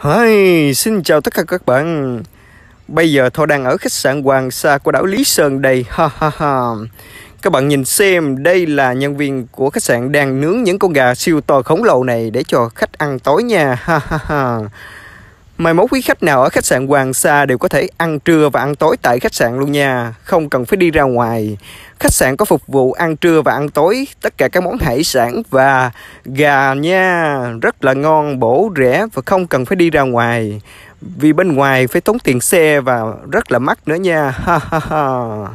Hi, xin chào tất cả các bạn Bây giờ Thọ đang ở khách sạn Hoàng Sa của đảo Lý Sơn đây ha ha ha Các bạn nhìn xem đây là nhân viên của khách sạn đang nướng những con gà siêu to khổng lồ này để cho khách ăn tối nha ha ha ha Mai mốt quý khách nào ở khách sạn Hoàng Sa đều có thể ăn trưa và ăn tối tại khách sạn luôn nha, không cần phải đi ra ngoài. Khách sạn có phục vụ ăn trưa và ăn tối tất cả các món hải sản và gà nha, rất là ngon, bổ rẻ và không cần phải đi ra ngoài. Vì bên ngoài phải tốn tiền xe và rất là mắc nữa nha. Ha ha ha.